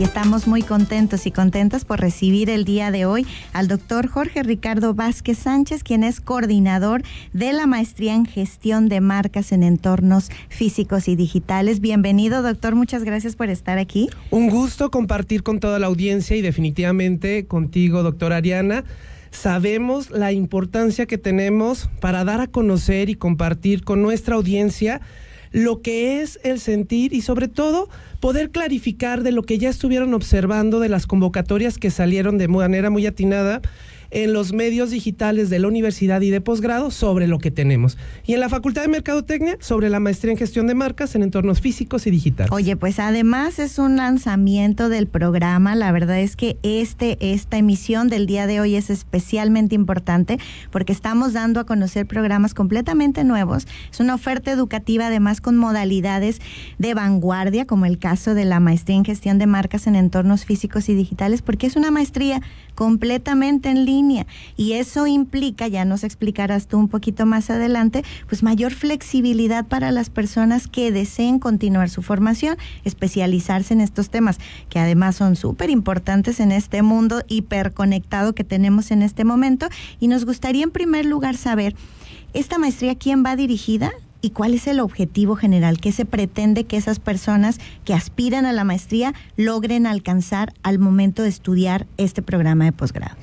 y estamos muy contentos y contentas por recibir el día de hoy al doctor Jorge Ricardo Vázquez Sánchez, quien es coordinador de la maestría en gestión de marcas en entornos físicos y digitales. Bienvenido, doctor, muchas gracias por estar aquí. Un gusto compartir con toda la audiencia y definitivamente contigo, doctor Ariana sabemos la importancia que tenemos para dar a conocer y compartir con nuestra audiencia lo que es el sentir y sobre todo poder clarificar de lo que ya estuvieron observando de las convocatorias que salieron de manera muy atinada en los medios digitales de la universidad y de posgrado sobre lo que tenemos. Y en la Facultad de Mercadotecnia sobre la maestría en gestión de marcas en entornos físicos y digitales. Oye, pues además es un lanzamiento del programa. La verdad es que este, esta emisión del día de hoy es especialmente importante porque estamos dando a conocer programas completamente nuevos. Es una oferta educativa además con modalidades de vanguardia, como el caso de la maestría en gestión de marcas en entornos físicos y digitales, porque es una maestría completamente en línea. Y eso implica, ya nos explicarás tú un poquito más adelante, pues mayor flexibilidad para las personas que deseen continuar su formación, especializarse en estos temas, que además son súper importantes en este mundo hiperconectado que tenemos en este momento. Y nos gustaría en primer lugar saber, ¿esta maestría quién va dirigida? y cuál es el objetivo general que se pretende que esas personas que aspiran a la maestría logren alcanzar al momento de estudiar este programa de posgrado.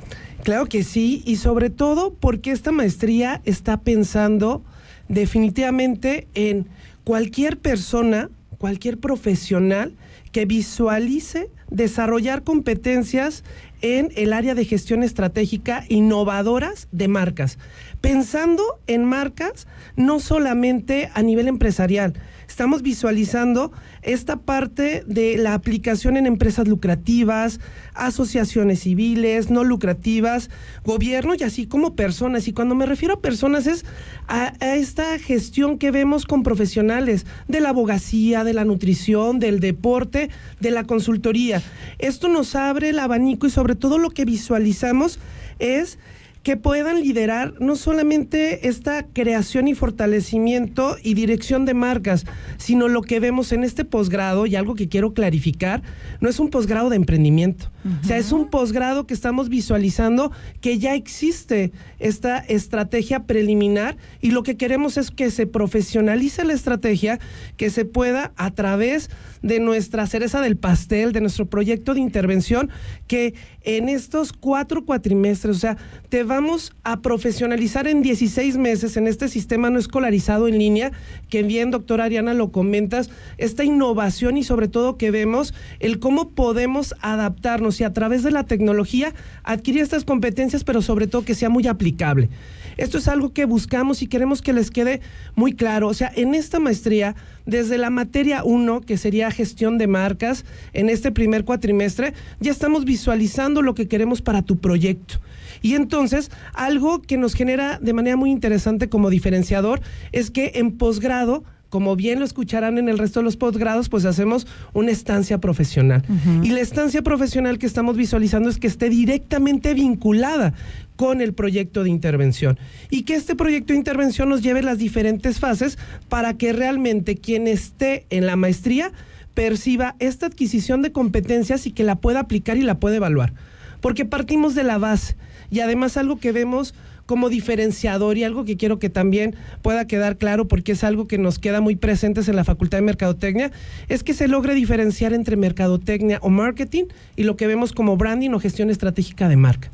Claro que sí, y sobre todo porque esta maestría está pensando definitivamente en cualquier persona, cualquier profesional que visualice desarrollar competencias en el área de gestión estratégica innovadoras de marcas, pensando en marcas no solamente a nivel empresarial, estamos visualizando esta parte de la aplicación en empresas lucrativas, asociaciones civiles, no lucrativas, gobierno y así como personas. Y cuando me refiero a personas es a, esta gestión que vemos con profesionales de la abogacía, de la nutrición, del deporte, de la consultoría. Esto nos abre el abanico y sobre todo lo que visualizamos es que puedan liderar no solamente esta creación y fortalecimiento y dirección de marcas, sino lo que vemos en este posgrado y algo que quiero clarificar, no es un posgrado de emprendimiento. O sea, es un posgrado que estamos visualizando que ya existe esta estrategia preliminar y lo que queremos es que se profesionalice la estrategia, que se pueda a través de nuestra cereza del pastel, de nuestro proyecto de intervención, que en estos cuatro cuatrimestres, o sea, te vamos a profesionalizar en 16 meses en este sistema no escolarizado en línea, que bien, doctora Ariana, lo comentas, esta innovación y sobre todo que vemos el cómo podemos adaptarnos y a través de la tecnología adquirir estas competencias, pero sobre todo que sea muy aplicable. Esto es algo que buscamos y queremos que les quede muy claro. O sea, en esta maestría, desde la materia 1, que sería gestión de marcas, en este primer cuatrimestre, ya estamos visualizando lo que queremos para tu proyecto. Y entonces, algo que nos genera de manera muy interesante como diferenciador es que en posgrado como bien lo escucharán en el resto de los posgrados, pues hacemos una estancia profesional. Y la estancia profesional que estamos visualizando es que esté directamente vinculada con el proyecto de intervención y que este proyecto de intervención nos lleve las diferentes fases para que realmente quien esté en la maestría perciba esta adquisición de competencias y que la pueda aplicar y la pueda evaluar. Porque partimos de la base y además algo que vemos como diferenciador y algo que quiero que también pueda quedar claro porque es algo que nos queda muy presentes en la Facultad de Mercadotecnia, es que se logre diferenciar entre mercadotecnia o marketing y lo que vemos como branding o gestión estratégica de marca.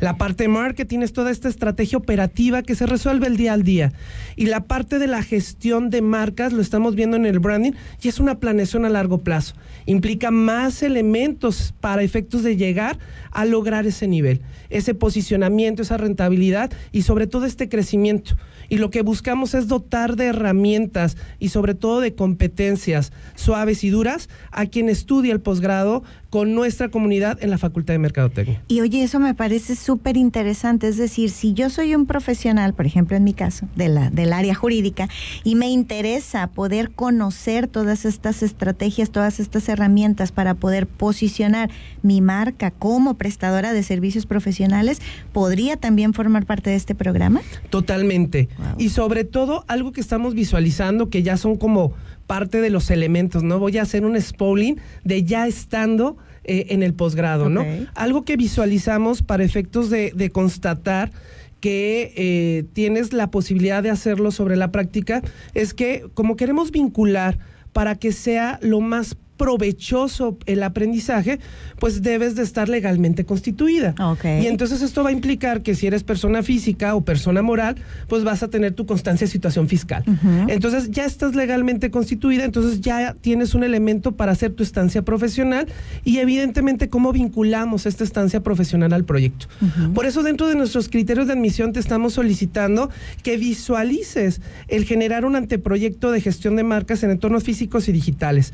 La parte de marketing es toda esta estrategia operativa que se resuelve el día al día. Y la parte de la gestión de marcas lo estamos viendo en el branding y es una planeación a largo plazo. Implica más elementos para efectos de llegar a lograr ese nivel, ese posicionamiento, esa rentabilidad y sobre todo este crecimiento. Y lo que buscamos es dotar de herramientas y sobre todo de competencias suaves y duras a quien estudia el posgrado, con nuestra comunidad en la Facultad de Mercadotecnia. Y oye, eso me parece súper interesante, es decir, si yo soy un profesional, por ejemplo en mi caso, de la, del área jurídica, y me interesa poder conocer todas estas estrategias, todas estas herramientas para poder posicionar mi marca como prestadora de servicios profesionales, ¿podría también formar parte de este programa? Totalmente. Y sobre todo algo que estamos visualizando, que ya son como parte de los elementos, ¿no? Voy a hacer un spoiling de ya estando eh, en el posgrado, ¿no? Algo que visualizamos para efectos de, constatar que eh, tienes la posibilidad de hacerlo sobre la práctica es que como queremos vincular para que sea lo más provechoso el aprendizaje, pues debes de estar legalmente constituida. Y entonces esto va a implicar que si eres persona física o persona moral, pues vas a tener tu constancia de situación fiscal. Entonces ya estás legalmente constituida, entonces ya tienes un elemento para hacer tu estancia profesional y evidentemente cómo vinculamos esta estancia profesional al proyecto. Por eso dentro de nuestros criterios de admisión te estamos solicitando que visualices el generar un anteproyecto de gestión de marcas en entornos físicos y digitales.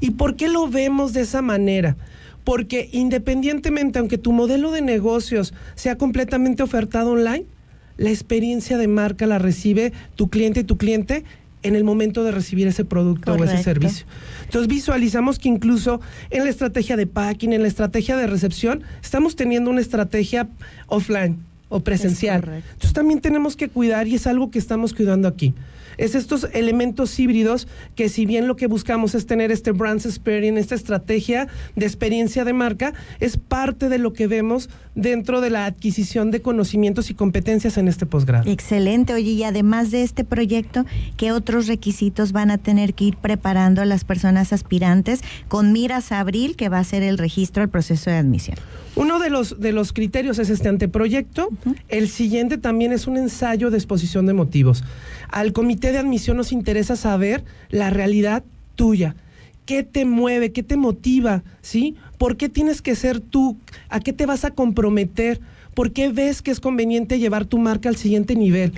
¿Y por qué lo vemos de esa manera? Porque independientemente, aunque tu modelo de negocios sea completamente ofertado online, la experiencia de marca la recibe tu cliente y tu cliente en el momento de recibir ese producto o ese servicio. Entonces visualizamos que incluso en la estrategia de packing, en la estrategia de recepción, estamos teniendo una estrategia offline o presencial. Entonces también tenemos que cuidar y es algo que estamos cuidando aquí es estos elementos híbridos que si bien lo que buscamos es tener este brand experience, esta estrategia de experiencia de marca, es parte de lo que vemos dentro de la adquisición de conocimientos y competencias en este posgrado. Excelente, oye, y además de este proyecto, ¿qué otros requisitos van a tener que ir preparando a las personas aspirantes con miras a abril, que va a ser el registro al proceso de admisión? Uno de los, de los criterios es este anteproyecto, el siguiente también es un ensayo de exposición de motivos. Al comité de admisión nos interesa saber la realidad tuya. ¿Qué te mueve? ¿Qué te motiva? ¿Sí? ¿Por qué tienes que ser tú? ¿A qué te vas a comprometer? ¿Por qué ves que es conveniente llevar tu marca al siguiente nivel?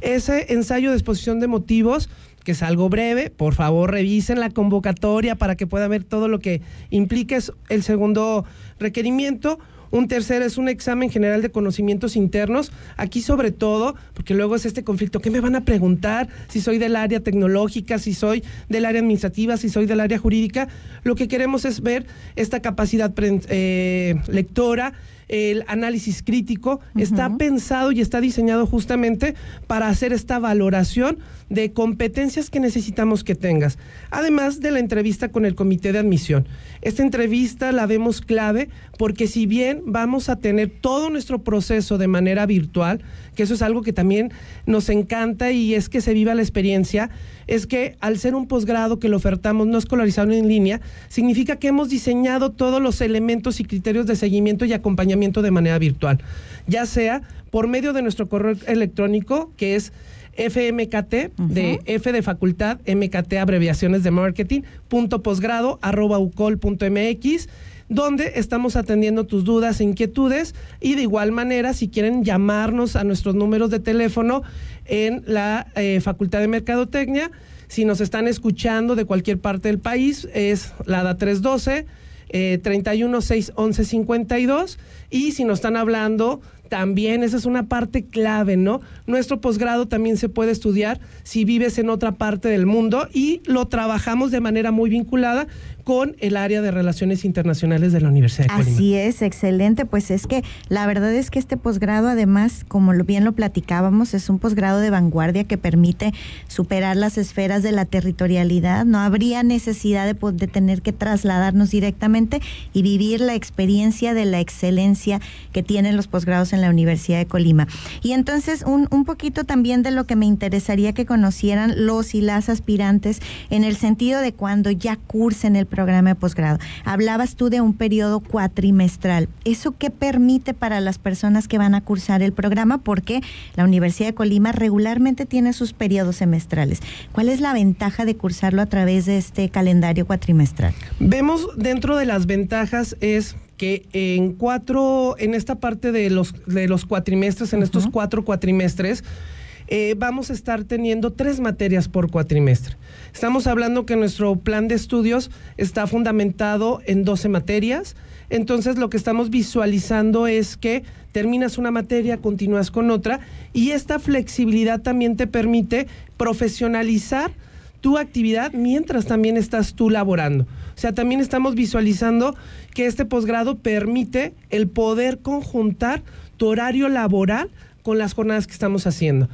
Ese ensayo de exposición de motivos, que es algo breve, por favor revisen la convocatoria para que pueda ver todo lo que implica el segundo requerimiento. Un tercero es un examen general de conocimientos internos. Aquí sobre todo, porque luego es este conflicto, ¿qué me van a preguntar? Si soy del área tecnológica, si soy del área administrativa, si soy del área jurídica. Lo que queremos es ver esta capacidad eh, lectora el análisis crítico, está pensado y está diseñado justamente para hacer esta valoración de competencias que necesitamos que tengas. Además de la entrevista con el comité de admisión. Esta entrevista la vemos clave porque si bien vamos a tener todo nuestro proceso de manera virtual, que eso es algo que también nos encanta y es que se viva la experiencia, es que al ser un posgrado que lo ofertamos no escolarizado en línea, significa que hemos diseñado todos los elementos y criterios de seguimiento y acompañamiento de manera virtual, ya sea por medio de nuestro correo electrónico que es FMKT, de F de facultad, MKT abreviaciones de marketing, punto posgrado, arroba ucol donde estamos atendiendo tus dudas e inquietudes y de igual manera si quieren llamarnos a nuestros números de teléfono en la eh, Facultad de Mercadotecnia, si nos están escuchando de cualquier parte del país es la 312 eh, 31 Y si nos están hablando, también esa es una parte clave, ¿no? Nuestro posgrado también se puede estudiar si vives en otra parte del mundo y lo trabajamos de manera muy vinculada con el área de Relaciones Internacionales de la Universidad de Colima. Así es, excelente. Pues es que la verdad es que este posgrado, además, como bien lo platicábamos, es un posgrado de vanguardia que permite superar las esferas de la territorialidad. No habría necesidad de, tener que trasladarnos directamente y vivir la experiencia de la excelencia que tienen los posgrados en la Universidad de Colima. Y entonces, un, un poquito también de lo que me interesaría que conocieran los y las aspirantes en el sentido de cuando ya cursen el programa de posgrado. Hablabas tú de un periodo cuatrimestral. ¿Eso qué permite para las personas que van a cursar el programa? Porque la Universidad de Colima regularmente tiene sus periodos semestrales. ¿Cuál es la ventaja de cursarlo a través de este calendario cuatrimestral? Vemos dentro de las ventajas es que en cuatro, en esta parte de los, de los cuatrimestres, en estos cuatro cuatrimestres, eh, vamos a estar teniendo tres materias por cuatrimestre. Estamos hablando que nuestro plan de estudios está fundamentado en 12 materias. Entonces lo que estamos visualizando es que terminas una materia, continúas con otra y esta flexibilidad también te permite profesionalizar tu actividad mientras también estás tú laborando. O sea, también estamos visualizando que este posgrado permite el poder conjuntar tu horario laboral con las jornadas que estamos haciendo.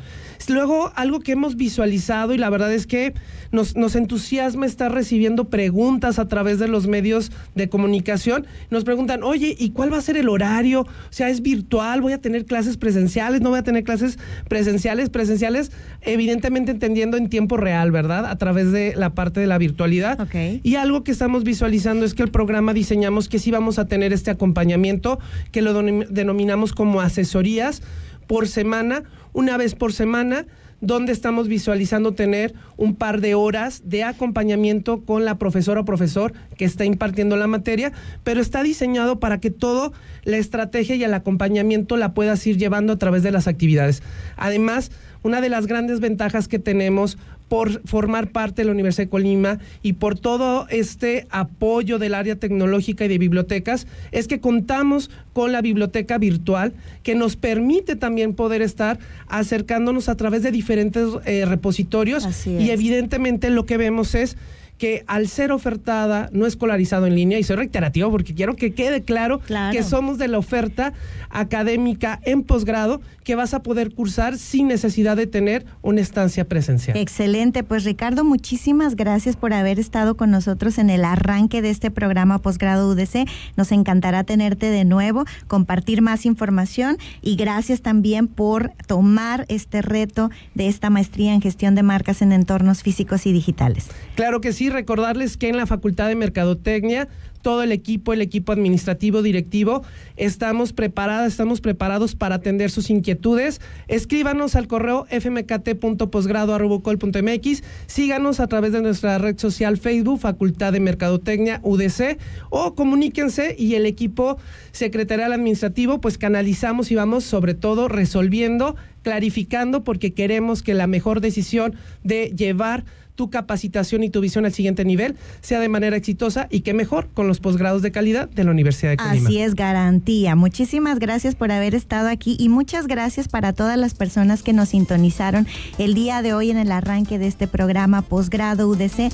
Luego, algo que hemos visualizado y la verdad es que nos, entusiasma estar recibiendo preguntas a través de los medios de comunicación. Nos preguntan, oye, ¿y cuál va a ser el horario? O sea, ¿es virtual? ¿Voy a tener clases presenciales? ¿No voy a tener clases presenciales? Presenciales, evidentemente entendiendo en tiempo real, ¿verdad? A través de la parte de la virtualidad. Y algo que estamos visualizando es que el programa diseñamos que sí vamos a tener este acompañamiento, que lo denominamos como asesorías por semana, una vez por semana, donde estamos visualizando tener un par de horas de acompañamiento con la profesora o profesor que está impartiendo la materia, pero está diseñado para que toda la estrategia y el acompañamiento la puedas ir llevando a través de las actividades. Además, una de las grandes ventajas que tenemos por formar parte de la Universidad de Colima y por todo este apoyo del área tecnológica y de bibliotecas, es que contamos con la biblioteca virtual que nos permite también poder estar acercándonos a través de diferentes eh, repositorios y evidentemente lo que vemos es que al ser ofertada no escolarizado en línea, y soy reiterativo porque quiero que quede claro, que somos de la oferta académica en posgrado que vas a poder cursar sin necesidad de tener una estancia presencial. Excelente, pues Ricardo, muchísimas gracias por haber estado con nosotros en el arranque de este programa Posgrado UDC. Nos encantará tenerte de nuevo, compartir más información y gracias también por tomar este reto de esta maestría en gestión de marcas en entornos físicos y digitales. Claro que sí, recordarles que en la Facultad de Mercadotecnia todo el equipo, el equipo administrativo, directivo, estamos preparadas, estamos preparados para atender sus inquietudes. Escríbanos al correo fmkt.posgrado.mx, síganos a través de nuestra red social Facebook, Facultad de Mercadotecnia UDC, o comuníquense y el equipo secretarial administrativo, pues canalizamos y vamos sobre todo resolviendo clarificando porque queremos que la mejor decisión de llevar tu capacitación y tu visión al siguiente nivel sea de manera exitosa y que mejor con los posgrados de calidad de la Universidad de Colima. Así es, garantía. Muchísimas gracias por haber estado aquí y muchas gracias para todas las personas que nos sintonizaron el día de hoy en el arranque de este programa Posgrado UDC.